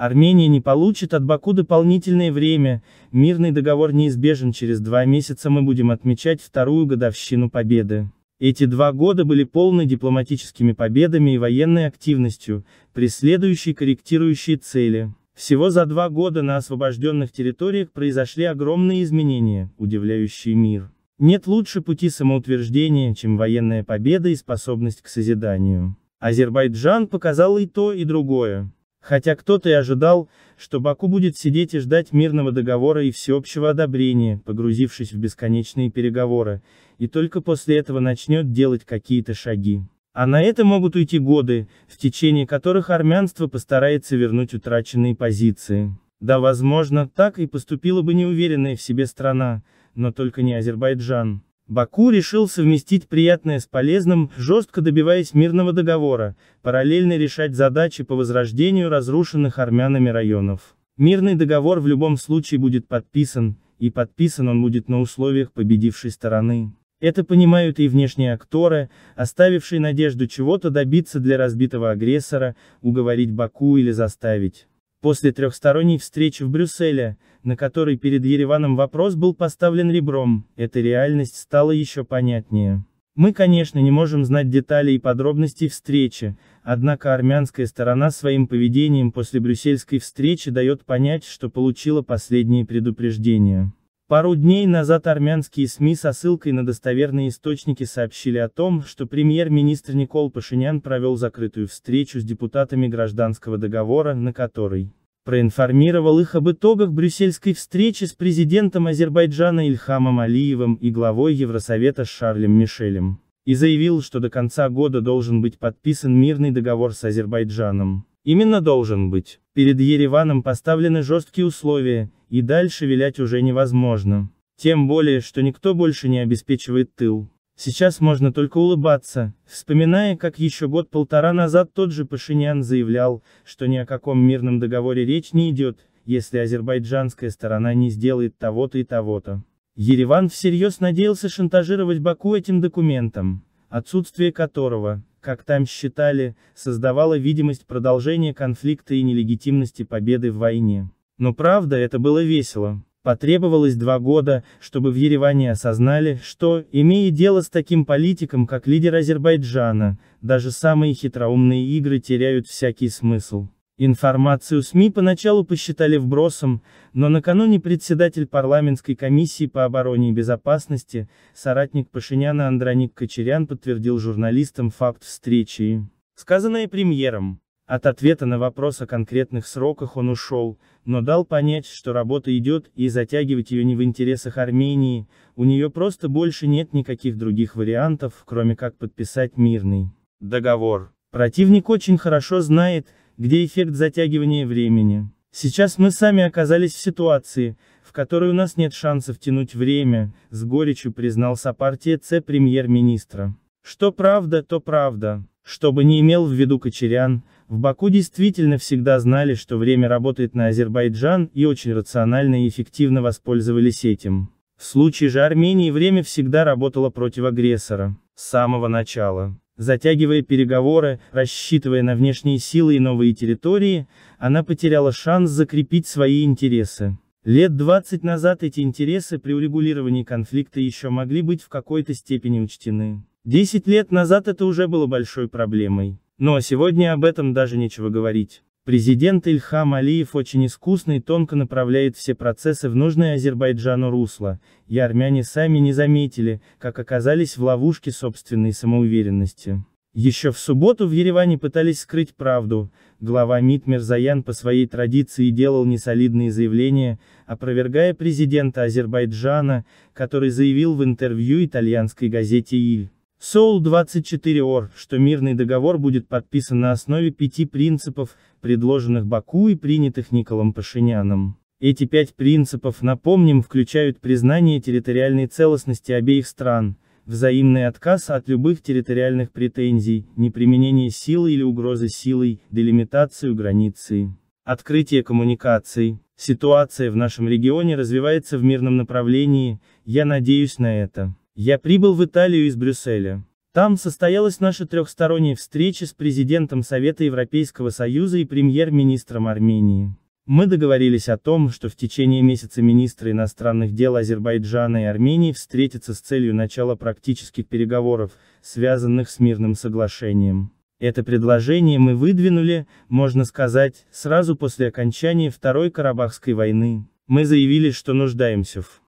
Армения не получит от Баку дополнительное время, мирный договор неизбежен через два месяца мы будем отмечать вторую годовщину победы. Эти два года были полны дипломатическими победами и военной активностью, преследующей корректирующие цели. Всего за два года на освобожденных территориях произошли огромные изменения, удивляющие мир. Нет лучше пути самоутверждения, чем военная победа и способность к созиданию. Азербайджан показал и то, и другое. Хотя кто-то и ожидал, что Баку будет сидеть и ждать мирного договора и всеобщего одобрения, погрузившись в бесконечные переговоры, и только после этого начнет делать какие-то шаги. А на это могут уйти годы, в течение которых армянство постарается вернуть утраченные позиции. Да, возможно, так и поступила бы неуверенная в себе страна, но только не Азербайджан. Баку решил совместить приятное с полезным, жестко добиваясь мирного договора, параллельно решать задачи по возрождению разрушенных армянами районов. Мирный договор в любом случае будет подписан, и подписан он будет на условиях победившей стороны. Это понимают и внешние акторы, оставившие надежду чего-то добиться для разбитого агрессора, уговорить Баку или заставить. После трехсторонней встречи в Брюсселе, на которой перед Ереваном вопрос был поставлен ребром, эта реальность стала еще понятнее. Мы, конечно, не можем знать деталей и подробностей встречи, однако армянская сторона своим поведением после брюссельской встречи дает понять, что получила последние предупреждения. Пару дней назад армянские СМИ со ссылкой на достоверные источники сообщили о том, что премьер-министр Никол Пашинян провел закрытую встречу с депутатами гражданского договора, на которой проинформировал их об итогах брюссельской встречи с президентом Азербайджана Ильхамом Алиевым и главой Евросовета Шарлем Мишелем, и заявил, что до конца года должен быть подписан мирный договор с Азербайджаном. Именно должен быть. Перед Ереваном поставлены жесткие условия, и дальше вилять уже невозможно. Тем более, что никто больше не обеспечивает тыл. Сейчас можно только улыбаться, вспоминая, как еще год-полтора назад тот же Пашинян заявлял, что ни о каком мирном договоре речь не идет, если азербайджанская сторона не сделает того-то и того-то. Ереван всерьез надеялся шантажировать Баку этим документом, отсутствие которого, как там считали, создавало видимость продолжения конфликта и нелегитимности победы в войне. Но правда это было весело. Потребовалось два года, чтобы в Ереване осознали, что, имея дело с таким политиком, как лидер Азербайджана, даже самые хитроумные игры теряют всякий смысл. Информацию СМИ поначалу посчитали вбросом, но накануне председатель парламентской комиссии по обороне и безопасности, соратник Пашиняна Андроник Кочерян подтвердил журналистам факт встречи, сказанное премьером. От ответа на вопрос о конкретных сроках он ушел, но дал понять, что работа идет, и затягивать ее не в интересах Армении, у нее просто больше нет никаких других вариантов, кроме как подписать мирный договор. Противник очень хорошо знает, где эффект затягивания времени. Сейчас мы сами оказались в ситуации, в которой у нас нет шансов тянуть время, с горечью признал Сапартия ц премьер-министра. Что правда, то правда. чтобы не имел в виду Кочерян, в Баку действительно всегда знали, что время работает на Азербайджан, и очень рационально и эффективно воспользовались этим. В случае же Армении время всегда работало против агрессора, с самого начала. Затягивая переговоры, рассчитывая на внешние силы и новые территории, она потеряла шанс закрепить свои интересы. Лет 20 назад эти интересы при урегулировании конфликта еще могли быть в какой-то степени учтены. 10 лет назад это уже было большой проблемой. Но сегодня об этом даже нечего говорить. Президент Ильхам Алиев очень искусно и тонко направляет все процессы в нужное Азербайджану русло, и армяне сами не заметили, как оказались в ловушке собственной самоуверенности. Еще в субботу в Ереване пытались скрыть правду, глава МИД Мирзаян по своей традиции делал несолидные заявления, опровергая президента Азербайджана, который заявил в интервью итальянской газете «Иль». СОУЛ-24-ОР, что мирный договор будет подписан на основе пяти принципов, предложенных Баку и принятых Николом Пашиняном. Эти пять принципов, напомним, включают признание территориальной целостности обеих стран, взаимный отказ от любых территориальных претензий, неприменение силы или угрозы силой, делимитацию границы, открытие коммуникаций. Ситуация в нашем регионе развивается в мирном направлении, я надеюсь на это. Я прибыл в Италию из Брюсселя. Там состоялась наша трехсторонняя встреча с президентом Совета Европейского Союза и премьер-министром Армении. Мы договорились о том, что в течение месяца министры иностранных дел Азербайджана и Армении встретятся с целью начала практических переговоров, связанных с мирным соглашением. Это предложение мы выдвинули, можно сказать, сразу после окончания Второй Карабахской войны. Мы заявили, что нуждаемся в